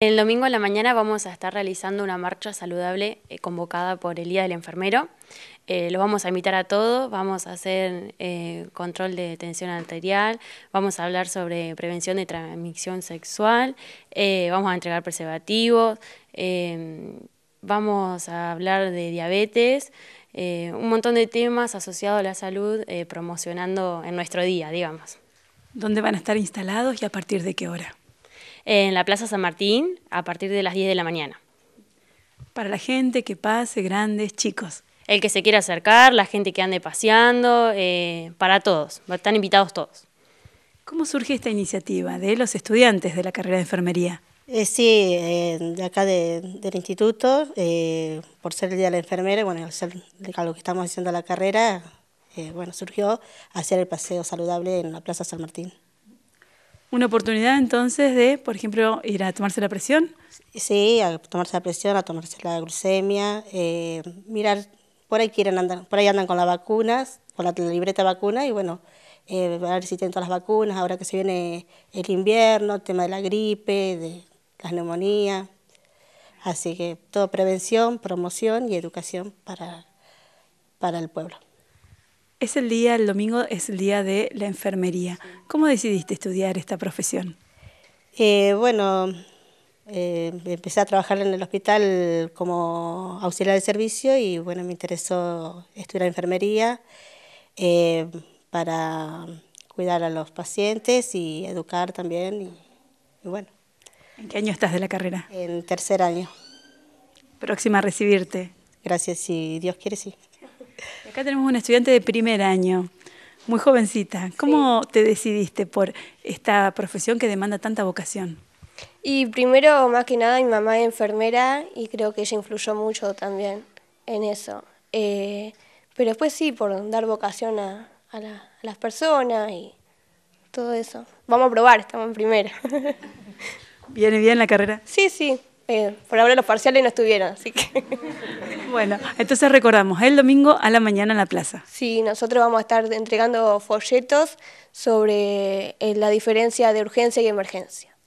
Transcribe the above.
El domingo en la mañana vamos a estar realizando una marcha saludable eh, convocada por el Día del Enfermero. Eh, Los vamos a invitar a todos, vamos a hacer eh, control de tensión arterial, vamos a hablar sobre prevención de transmisión sexual, vamos a entregar preservativos, vamos a hablar de diabetes, un montón de temas asociados a la salud promocionando en nuestro día, digamos. ¿Dónde van a estar instalados y a partir de qué hora? en la Plaza San Martín a partir de las 10 de la mañana. Para la gente que pase, grandes, chicos. El que se quiera acercar, la gente que ande paseando, eh, para todos, están invitados todos. ¿Cómo surge esta iniciativa de los estudiantes de la carrera de enfermería? Eh, sí, eh, de acá del instituto, por ser el Día de la Enfermera, bueno, al lo que estamos haciendo la carrera, bueno, surgió hacer el paseo saludable en la Plaza San Martín. Una oportunidad entonces de, por ejemplo, ir a tomarse la presión. Sí, a tomarse la presión, a tomarse la glucemia, eh, mirar, por ahí quieren andar, por ahí andan con las vacunas, con la libreta vacuna y bueno, eh, ver si tienen todas las vacunas, ahora que se viene el invierno, el tema de la gripe, de la neumonía. Así que todo prevención, promoción y educación para, para el pueblo. Es el día, el domingo es el día de la enfermería. ¿Cómo decidiste estudiar esta profesión? Eh, bueno, eh, empecé a trabajar en el hospital como auxiliar de servicio y bueno, me interesó estudiar enfermería eh, para cuidar a los pacientes y educar también. Y, bueno. ¿En qué año estás de la carrera? En tercer año. Próxima a recibirte. Gracias, si Dios quiere, sí. Acá tenemos una estudiante de primer año, muy jovencita. ¿Cómo te decidiste por esta profesión que demanda tanta vocación? Y primero, más que nada, mi mamá es enfermera y creo que ella influyó mucho también en eso. Eh, pero después sí, por dar vocación a, a las personas y todo eso. Vamos a probar, estamos en primera. ¿Viene bien la carrera? Sí, sí por eh, ahora los parciales no estuvieron, así que... Bueno, entonces recordamos, el domingo a la mañana en la plaza. Sí, nosotros vamos a estar entregando folletos sobre eh, la diferencia de urgencia y emergencia.